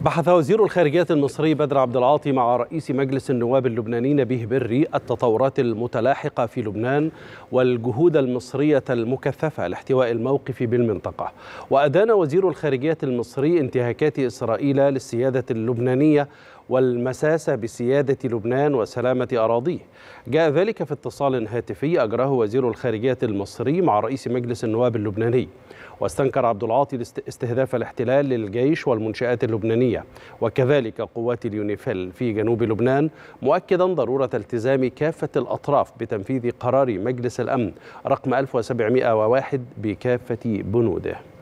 بحث وزير الخارجية المصري بدر عبد العاطي مع رئيس مجلس النواب اللبناني نبيه بري التطورات المتلاحقة في لبنان والجهود المصرية المكثفة لاحتواء الموقف بالمنطقة وأدان وزير الخارجية المصري انتهاكات إسرائيل للسيادة اللبنانية والمساس بسيادة لبنان وسلامة أراضيه جاء ذلك في اتصال هاتفي أجراه وزير الخارجية المصري مع رئيس مجلس النواب اللبناني واستنكر عبد العاطي استهداف الاحتلال للجيش والمنشآت اللبنانية وكذلك قوات اليونيفيل في جنوب لبنان مؤكدا ضرورة التزام كافة الأطراف بتنفيذ قرار مجلس الأمن رقم 1701 بكافة بنوده